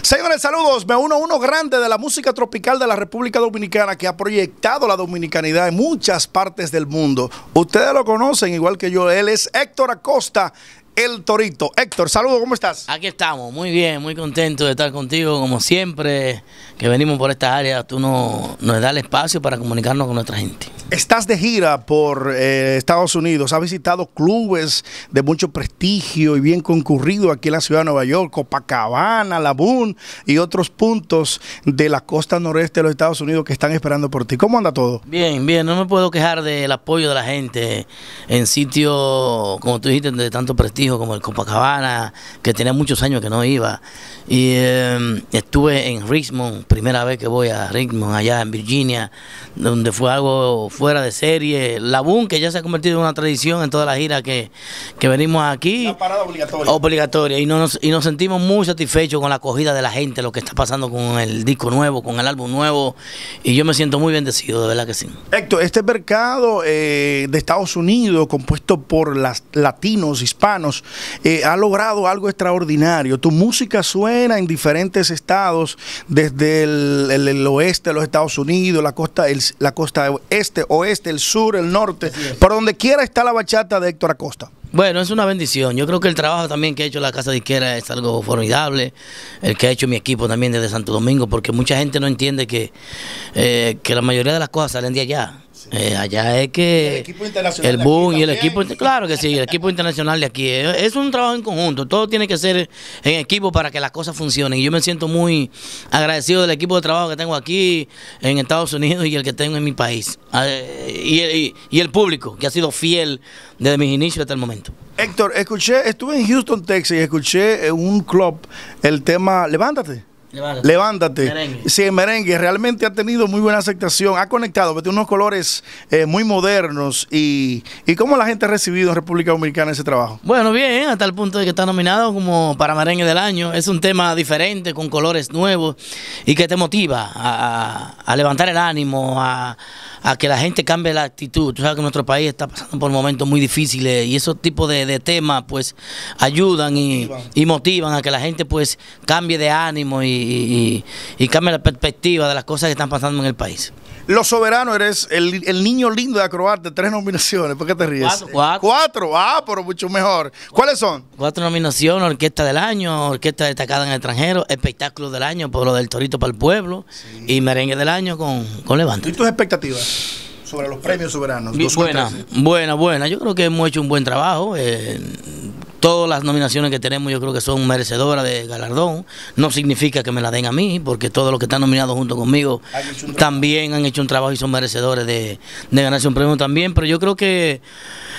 Señores, saludos. Me uno a uno grande de la música tropical de la República Dominicana que ha proyectado la dominicanidad en muchas partes del mundo. Ustedes lo conocen igual que yo. Él es Héctor Acosta, el Torito. Héctor, saludos, ¿cómo estás? Aquí estamos, muy bien, muy contento de estar contigo, como siempre, que venimos por esta área. Tú nos, nos das el espacio para comunicarnos con nuestra gente. Estás de gira por eh, Estados Unidos, has visitado clubes de mucho prestigio y bien concurrido aquí en la ciudad de Nueva York, Copacabana, Laboon y otros puntos de la costa noreste de los Estados Unidos que están esperando por ti. ¿Cómo anda todo? Bien, bien, no me puedo quejar del apoyo de la gente en sitios, como tú dijiste, de tanto prestigio como el Copacabana, que tenía muchos años que no iba. Y eh, estuve en Richmond, primera vez que voy a Richmond, allá en Virginia, donde fue algo fuera de serie, la boom, que ya se ha convertido en una tradición en todas las giras que, venimos aquí. Una parada obligatoria. Obligatoria. Y nos, sentimos muy satisfechos con la acogida de la gente, lo que está pasando con el disco nuevo, con el álbum nuevo. Y yo me siento muy bendecido, de verdad que sí. Héctor, este mercado eh, de Estados Unidos, compuesto por las, latinos, hispanos, eh, ha logrado algo extraordinario. Tu música suena en diferentes estados, desde el, oeste de los Estados Unidos, la costa, la costa este oeste, el sur, el norte. Por donde quiera está la bachata de Héctor Acosta. Bueno, es una bendición. Yo creo que el trabajo también que ha hecho la Casa de Izquierda es algo formidable. El que ha hecho mi equipo también desde Santo Domingo, porque mucha gente no entiende que, eh, que la mayoría de las cosas salen de allá. Eh, allá es que el, boom y el equipo, claro que sí, el equipo internacional de aquí eh, es, un trabajo en conjunto, todo tiene que ser en equipo para que las cosas funcionen. Y yo me siento muy agradecido del equipo de trabajo que tengo aquí en Estados Unidos y el que tengo en mi país. Ah, y, el público que ha sido fiel desde mis inicios hasta el momento. Héctor, escuché, estuve en Houston, Texas y escuché en un club el tema Levántate. Levántate. Sí, Merengue. merengue. Realmente ha tenido muy buena aceptación. Ha conectado, tiene unos colores eh, muy modernos. Y, y, cómo la gente ha recibido en República Dominicana ese trabajo? Bueno, bien, hasta el punto de que está nominado como para merengue del año. Es un tema diferente, con colores nuevos y que te motiva a, a levantar el ánimo, a a que la gente cambie la actitud. Tú sabes que nuestro país está pasando por momentos muy difíciles y esos tipos de, temas pues ayudan y, motivan a que la gente pues cambie de ánimo y cambie la perspectiva de las cosas que están pasando en el país. Los Soberanos eres el, niño lindo de Acroarte, tres nominaciones. ¿Por qué te ríes? Cuatro. Cuatro, ah, pero mucho mejor. ¿Cuáles son? Cuatro nominaciones, Orquesta del Año, Orquesta Destacada en el Extranjero, Espectáculo del Año por lo del Torito para el Pueblo y Merengue del Año con, con Levante. ¿Y tus expectativas? sobre los premios soberanos. Buena, buena, buena. Yo creo que hemos hecho un buen trabajo. Eh, todas las nominaciones que tenemos yo creo que son merecedoras de galardón. No significa que me la den a mí, porque todos los que están nominados junto conmigo también han hecho un trabajo y son merecedores de, de ganarse un premio también, pero yo creo que...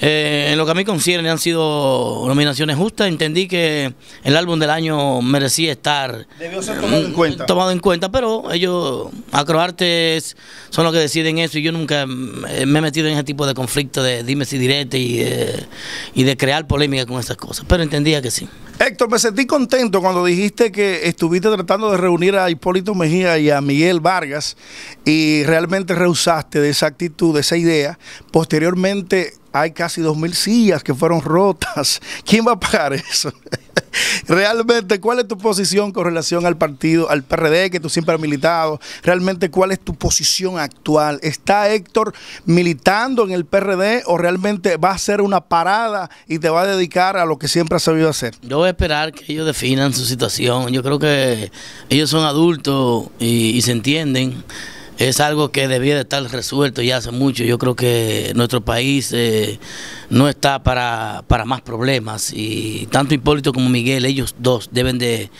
Eh, en lo que a mí concierne han sido nominaciones justas. Entendí que el álbum del año merecía estar mm, tomado, en cuenta. pero ellos, Acroartes, son los que deciden eso y yo nunca mm, me he metido en ese tipo de conflicto de dime si direte y, y de crear polémica con esas cosas, pero entendía que sí. Héctor, me sentí contento cuando dijiste que estuviste tratando de reunir a Hipólito Mejía y a Miguel Vargas y realmente rehusaste de esa actitud, de esa idea. Posteriormente hay casi 2.000 sillas que fueron rotas. ¿Quién va a pagar eso? Realmente, ¿cuál es tu posición con relación al partido, al PRD que tú siempre has militado? Realmente, ¿cuál es tu posición actual? ¿Está Héctor militando en el PRD o realmente va a ser una parada y te va a dedicar a lo que siempre ha sabido hacer? Yo voy a esperar que ellos definan su situación. Yo creo que ellos son adultos y, y se entienden es algo que debía de estar resuelto ya hace mucho. Yo creo que nuestro país eh, no está para, para, más problemas y tanto Hipólito como Miguel, ellos dos deben de,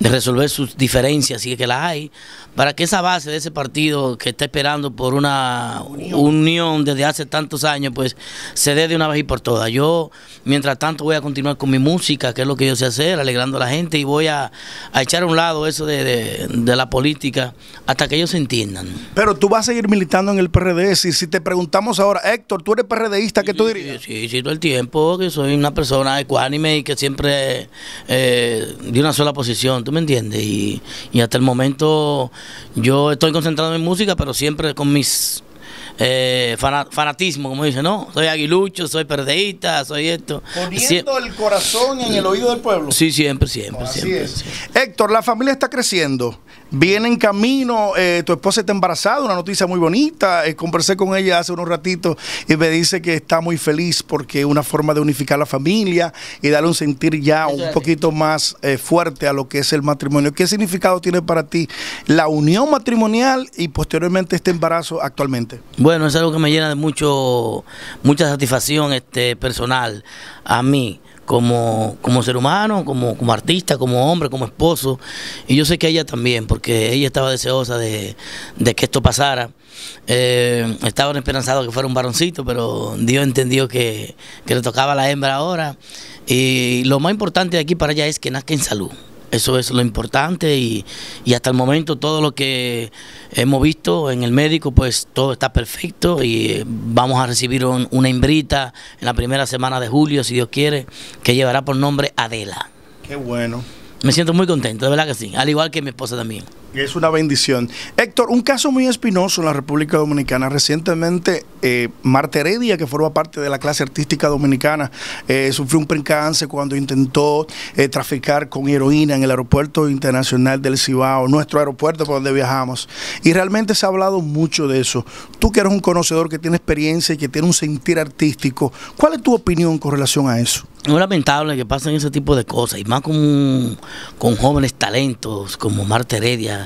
resolver sus diferencias, si es que las hay, para que esa base de ese partido que está esperando por una unión. desde hace tantos años, pues se dé de una vez y por todas. Yo, mientras tanto, voy a continuar con mi música, que es lo que yo sé hacer, alegrando a la gente y voy a, echar a un lado eso de, la política hasta que ellos se entiendan. Pero tú vas a seguir militando en el PRD, si, si te preguntamos ahora, Héctor, tú eres PRDista, ¿qué tú dirías? Sí, sí, todo el tiempo, que soy una persona ecuánime y que siempre eh, de una sola posición, ¿tú me entiendes? Y, hasta el momento yo estoy concentrado en música, pero siempre con mis eh, fanatismo, como dicen, ¿no? Soy aguilucho, soy perdeísta, soy esto. Poniendo el corazón en el oído del pueblo. Sí, siempre, siempre, siempre, siempre. Héctor, la familia está creciendo. Viene en camino, eh, tu esposa está embarazada, una noticia muy bonita. Eh, conversé con ella hace unos ratitos y me dice que está muy feliz porque es una forma de unificar la familia y darle un sentir ya un poquito más eh, fuerte a lo que es el matrimonio. ¿Qué significado tiene para ti la unión matrimonial y posteriormente este embarazo actualmente? Bueno, es algo que me llena de mucho, mucha satisfacción este, personal a mí como, como ser humano, como, artista, como hombre, como esposo. Y yo sé que ella también, porque ella estaba deseosa de, que esto pasara. Eh, estaban esperanzados que fuera un varoncito, pero Dios entendió que, que le tocaba a la hembra ahora. Y lo más importante de aquí para ella es que nazca en salud. Eso es lo importante y, hasta el momento todo lo que hemos visto en el médico, pues todo está perfecto y eh, vamos a recibir una hembrita en la primera semana de julio, si Dios quiere, que llevará por nombre Adela. Qué bueno. Me siento muy contento, de verdad que sí, al igual que mi esposa también. Es una bendición. Héctor, un caso muy espinoso en la República Dominicana. Recientemente, eh, Marta Heredia, que forma parte de la clase artística dominicana, eh, sufrió un percance cuando intentó eh, traficar con heroína en el aeropuerto internacional del Cibao, nuestro aeropuerto por donde viajamos. Y realmente se ha hablado mucho de eso. Tú que eres un conocedor, que tiene experiencia y que tiene un sentir artístico, ¿cuál es tu opinión con relación a eso? Es lamentable que pasen ese tipo de cosas, y más con, con jóvenes talentos como Marta Heredia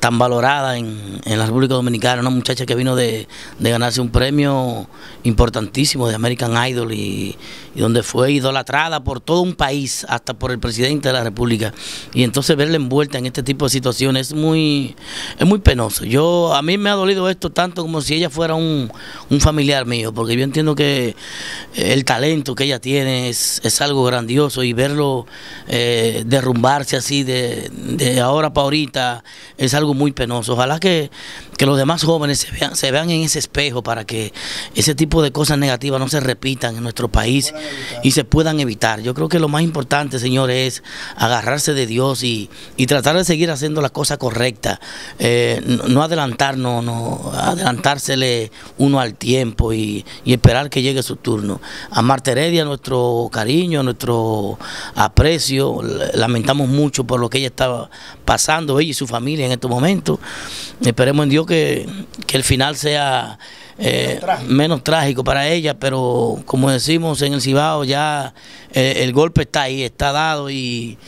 tan valorada en, en, la República Dominicana, una muchacha que vino de, ganarse un premio importantísimo de American Idol y, donde fue idolatrada por todo un país, hasta por el presidente de la República. Y entonces verla envuelta en este tipo de situaciones es muy, es muy penoso. Yo, a mí me ha dolido esto tanto como si ella fuera un, familiar mío, porque yo entiendo que el talento que ella tiene es, algo grandioso y verlo eh, derrumbarse así de, de ahora para ahorita es algo muy penoso. Ojalá que, los demás jóvenes se vean, en ese espejo para que ese tipo de cosas negativas no se repitan en nuestro país y se puedan evitar. Yo creo que lo más importante, señores, es agarrarse de Dios y, tratar de seguir haciendo las cosas correctas. Eh, no, adelantarnos, no adelantársele uno al tiempo y, y esperar que llegue su turno. A Marta Heredia, nuestro cariño, nuestro aprecio, lamentamos mucho por lo que ella estaba pasando, ella y su familia en estos momentos momento. Esperemos en Dios que, el final sea eh, menos, trágico. para ella, pero como decimos en el Cibao, ya eh, el golpe está ahí, está dado y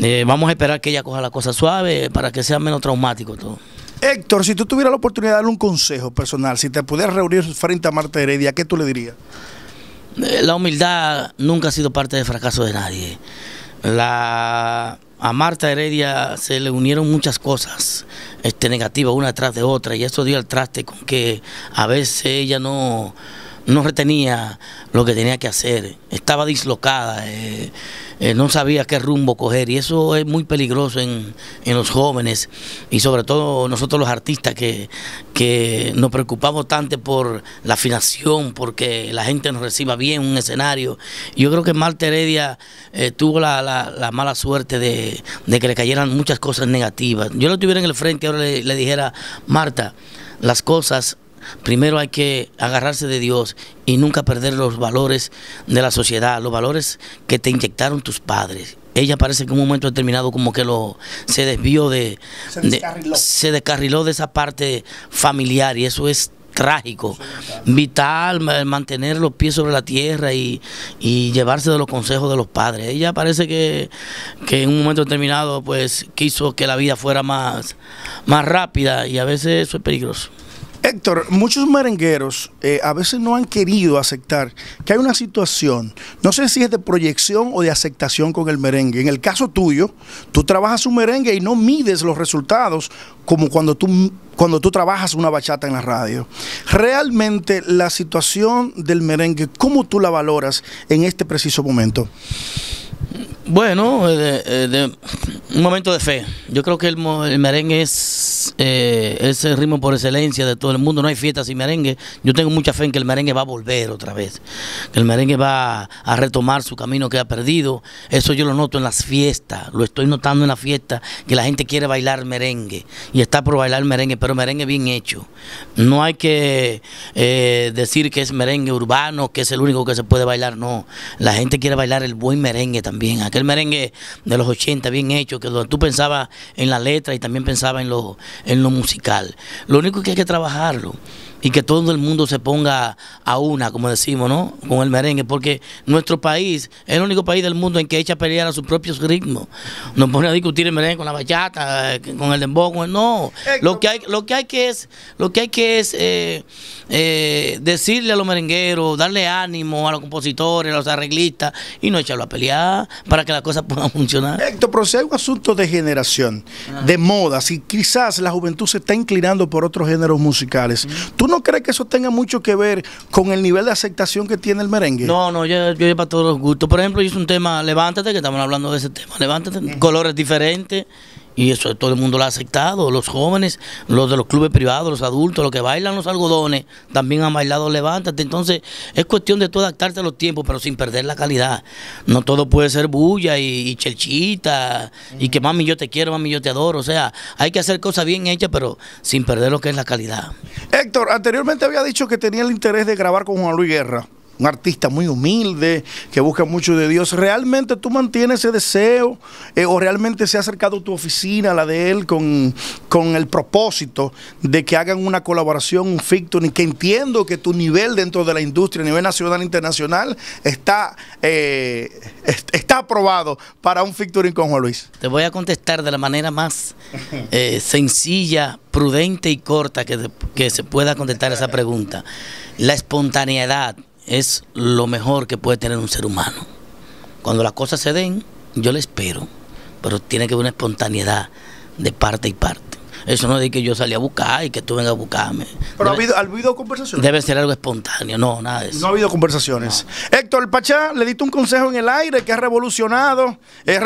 eh, vamos a esperar que ella coja la cosa suave para que sea menos traumático todo. Héctor, si tú tuvieras la oportunidad de darle un consejo personal, si te pudieras reunir frente a Marta Heredia, ¿qué tú le dirías? La humildad nunca ha sido parte del fracaso de nadie. La a Marta Heredia se le unieron muchas cosas este, negativas una tras de otra y eso dio el traste con que a veces ella no no retenía lo que tenía que hacer, estaba dislocada, eh, eh, no sabía qué rumbo coger y eso es muy peligroso en, los jóvenes y sobre todo nosotros los artistas que, nos preocupamos tanto por la afinación, porque la gente nos reciba bien un escenario. Yo creo que Marta Heredia eh, tuvo la, mala suerte de, que le cayeran muchas cosas negativas. Yo lo tuviera en el frente ahora le dijera, Marta, las cosas Primero hay que agarrarse de Dios y nunca perder los valores de la sociedad, los valores que te inyectaron tus padres. Ella parece que en un momento determinado como que lo se desvió de se descarriló de, esa parte familiar y eso es trágico, vital, mantener los pies sobre la tierra y, llevarse de los consejos de los padres. Ella parece que, en un momento determinado pues quiso que la vida fuera más, más rápida y a veces eso es peligroso. Héctor, muchos merengueros eh, a veces no han querido aceptar que hay una situación, no sé si es de proyección o de aceptación con el merengue. En el caso tuyo, tú trabajas un merengue y no mides los resultados como cuando tú, cuando tú trabajas una bachata en la radio. Realmente la situación del merengue, ¿cómo tú la valoras en este preciso momento? Bueno, eh, eh, de, un momento de fe. Yo creo que el, merengue es, eh, es, el ritmo por excelencia de todo el mundo. No hay fiesta sin merengue. Yo tengo mucha fe en que el merengue va a volver otra vez. Que el merengue va a retomar su camino que ha perdido. Eso yo lo noto en las fiestas. Lo estoy notando en las fiestas. Que la gente quiere bailar merengue. Y está por bailar merengue, pero merengue bien hecho. No hay que eh, decir que es merengue urbano, que es el único que se puede bailar. No. La gente quiere bailar el buen merengue también el merengue de los 80 bien hecho, que tú pensabas en la letra y también pensabas en lo, en lo musical. Lo único que hay que trabajarlo y que todo el mundo se ponga a una, como decimos, ¿no? Con el merengue, porque nuestro país es el único país del mundo en que echa a pelear a sus propios ritmos. No pone a discutir el merengue con la bachata, eh, con el dembow, no. Lo que hay, lo que hay que es, lo que hay que es eh, eh, decirle a los merengueros, darle ánimo a los compositores, a los arreglistas y no echarlo a pelear para que las cosas puedan funcionar. Héctor, pero si hay un asunto de generación, ah. de moda, si quizás la juventud se está inclinando por otros géneros musicales, no crees que eso tenga mucho que ver con el nivel de aceptación que tiene el merengue? No, no, yo, yo, para todos los gustos. Por ejemplo, hice un tema, Levántate, que estamos hablando de ese tema. Levántate, colores diferentes y eso todo el mundo lo ha aceptado, los jóvenes, los de los clubes privados, los adultos, los que bailan los algodones, también han bailado Levántate, entonces es cuestión de tú adaptarte a los tiempos, pero sin perder la calidad. No todo puede ser bulla y, chelchita, y que mami yo te quiero, mami yo te adoro, o sea, hay que hacer cosas bien hechas, pero sin perder lo que es la calidad. Héctor, anteriormente había dicho que tenía el interés de grabar con Juan Luis Guerra un artista muy humilde, que busca mucho de Dios, ¿realmente tú mantienes ese deseo eh, o realmente se ha acercado tu oficina la de él con, el propósito de que hagan una colaboración, un ficturing, que entiendo que tu nivel dentro de la industria, a nivel nacional e internacional, está, eh, está aprobado para un ficturing con Juan Luis? Te voy a contestar de la manera más eh, sencilla, prudente y corta que, que se pueda contestar esa pregunta. La espontaneidad es lo mejor que puede tener un ser humano. Cuando las cosas se den, yo le espero, pero tiene que haber una espontaneidad de parte y parte. Eso no es de que yo salí a buscar y que tú vengas a buscarme. Pero ha, habido, conversaciones. Debe ser algo espontáneo, no, nada de eso. No ha habido conversaciones. Héctor el Pachá, le diste un consejo en el aire que ha revolucionado. Eh,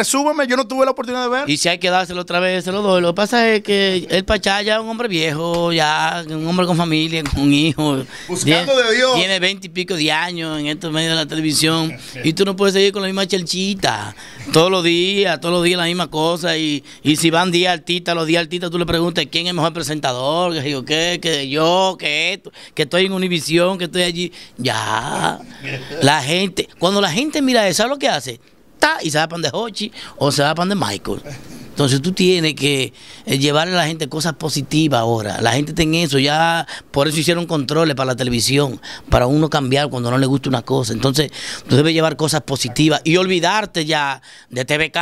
yo no tuve la oportunidad de ver. Y si hay que dárselo otra vez, se lo doy. Lo que pasa es que el Pachá ya es un hombre viejo, ya un hombre con familia, con hijos Buscando de Dios. Tiene veinte y pico de años en estos medios de la televisión. y tú no puedes seguir con la misma chelchita. Todos los días, todos los días la misma cosa. Y, si van día altita, los días altitas, tú le preguntas quién es el mejor presentador, que digo qué, que yo, que esto, que estoy en Univisión, que estoy allí. Ya. La gente, cuando la gente mira eso, ¿sabes lo que hace? está y se va pan de Hochi o se va pan de Michael. Entonces tú tienes que eh, llevarle a la gente cosas positivas ahora. La gente tiene eso, ya por eso hicieron controles para la televisión, para uno cambiar cuando no le gusta una cosa. Entonces tú debes llevar cosas positivas y olvidarte ya de TV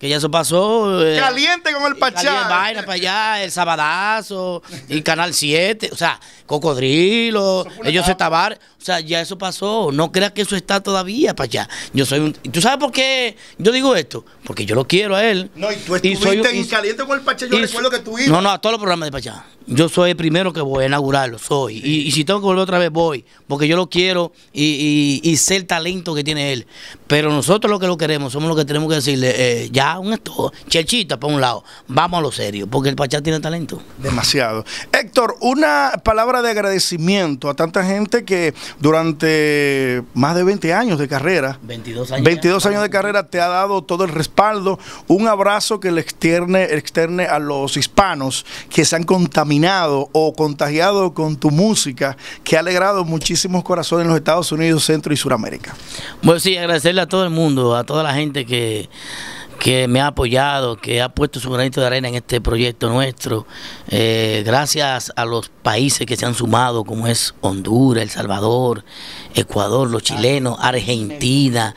que ya eso pasó. Eh, caliente con el Pachá. Vaina para allá, el Sabadazo, y Canal 7, o sea, Cocodrilo, ellos se tabar. O sea, ya eso pasó. No creas que eso está todavía para allá. Yo soy un. ¿Tú sabes por qué yo digo esto? Porque yo lo quiero a él. No, y caliente con el Pachá, recuerdo que No, no, a todos los programas de Pachá. Yo soy el primero que voy a inaugurarlo, soy. Y, si tengo que volver otra vez, voy. Porque yo lo quiero y, y, sé el talento que tiene él. Pero nosotros lo que lo queremos, somos los que tenemos que decirle, eh, ya, un esto, chelchita por un lado. Vamos a lo serio, porque el Pachá tiene talento. Demasiado. Héctor, una palabra de agradecimiento a tanta gente que durante más de 20 años de carrera, 22 años, 22 años de carrera, te ha dado todo el respaldo. Un abrazo que le externe, a los hispanos que se han contaminado o contagiado con tu música que ha alegrado muchísimos corazones en los Estados Unidos, Centro y Suramérica? Bueno, sí, agradecerle a todo el mundo, a toda la gente que me ha apoyado, que ha puesto su granito de arena en este proyecto nuestro. Eh, gracias a los países que se han sumado, como es Honduras, El Salvador, Ecuador, los chilenos, Argentina.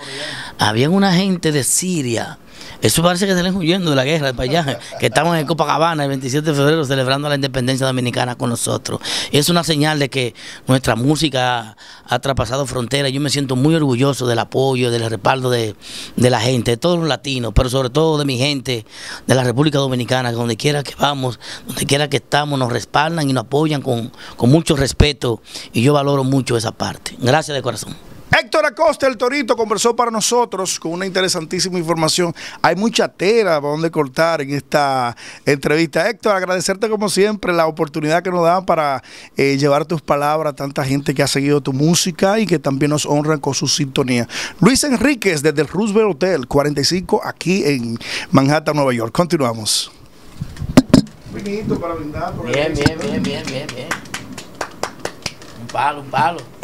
Había una gente de Siria, eso parece que salen huyendo de la guerra, del allá, que estamos en Copacabana el 27 de febrero celebrando la independencia dominicana con nosotros. Es una señal de que nuestra música ha traspasado fronteras. Yo me siento muy orgulloso del apoyo, del respaldo de, la gente, de todos los latinos, pero sobre todo de mi gente de la República Dominicana, que donde quiera que vamos, donde quiera que estamos, nos respaldan y nos apoyan con, con mucho respeto y yo valoro mucho esa parte. Gracias de corazón. Héctor Acosta, el Torito, conversó para nosotros con una interesantísima información. Hay mucha tela para donde cortar en esta entrevista. Héctor, agradecerte como siempre la oportunidad que nos da para eh, llevar tus palabras a tanta gente que ha seguido tu música y que también nos honran con su sintonía. Luis Enríquez, desde el Roosevelt Hotel 45, aquí en Manhattan, Nueva York. Continuamos. bien, bien, bien, bien, bien, bien. Un palo, un palo.